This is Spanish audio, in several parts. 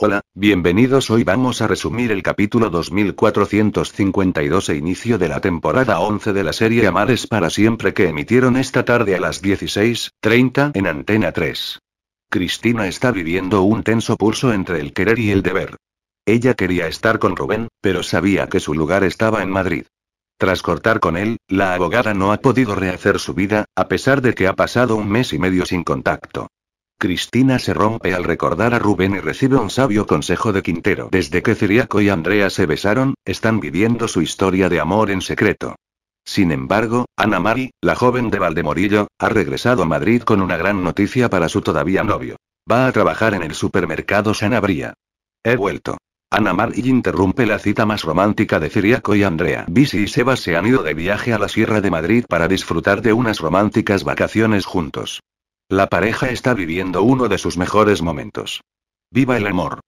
Hola, bienvenidos. Hoy vamos a resumir el capítulo 2452 e inicio de la temporada 11 de la serie Amares para siempre que emitieron esta tarde a las 16:30 en Antena 3. Cristina está viviendo un tenso pulso entre el querer y el deber. Ella quería estar con Rubén, pero sabía que su lugar estaba en Madrid. Tras cortar con él, la abogada no ha podido rehacer su vida, a pesar de que ha pasado un mes y medio sin contacto. Cristina se rompe al recordar a Rubén y recibe un sabio consejo de Quintero. Desde que Ciriaco y Andrea se besaron, están viviendo su historia de amor en secreto. Sin embargo, Ana Mari, la joven de Valdemorillo, ha regresado a Madrid con una gran noticia para su todavía novio. Va a trabajar en el supermercado Sanabria. He vuelto. Ana Mari interrumpe la cita más romántica de Ciriaco y Andrea. Bisi y Seba se han ido de viaje a la Sierra de Madrid para disfrutar de unas románticas vacaciones juntos. La pareja está viviendo uno de sus mejores momentos. ¡Viva el amor!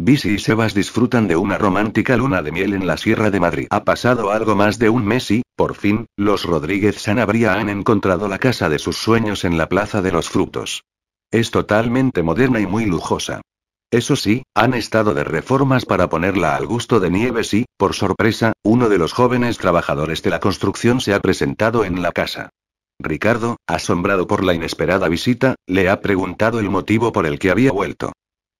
Bisi y Sebas disfrutan de una romántica luna de miel en la Sierra de Madrid. Ha pasado algo más de un mes y, por fin, los Rodríguez Sanabria han encontrado la casa de sus sueños en la Plaza de los Frutos. Es totalmente moderna y muy lujosa. Eso sí, han estado de reformas para ponerla al gusto de Nieves y, por sorpresa, uno de los jóvenes trabajadores de la construcción se ha presentado en la casa. Ricardo, asombrado por la inesperada visita, le ha preguntado el motivo por el que había vuelto.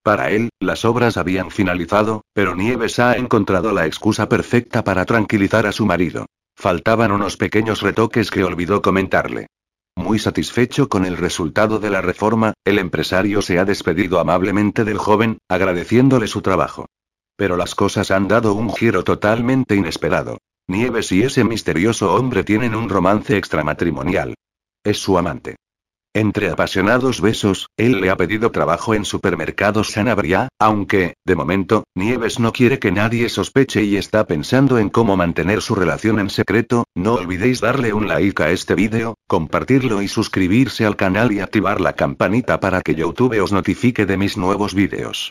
Para él, las obras habían finalizado, pero Nieves ha encontrado la excusa perfecta para tranquilizar a su marido. Faltaban unos pequeños retoques que olvidó comentarle. Muy satisfecho con el resultado de la reforma, el empresario se ha despedido amablemente del joven, agradeciéndole su trabajo. Pero las cosas han dado un giro totalmente inesperado. Nieves y ese misterioso hombre tienen un romance extramatrimonial. Es su amante. Entre apasionados besos, él le ha pedido trabajo en supermercados Sanabria, aunque, de momento, Nieves no quiere que nadie sospeche y está pensando en cómo mantener su relación en secreto. No olvidéis darle un like a este vídeo, compartirlo y suscribirse al canal y activar la campanita para que YouTube os notifique de mis nuevos vídeos.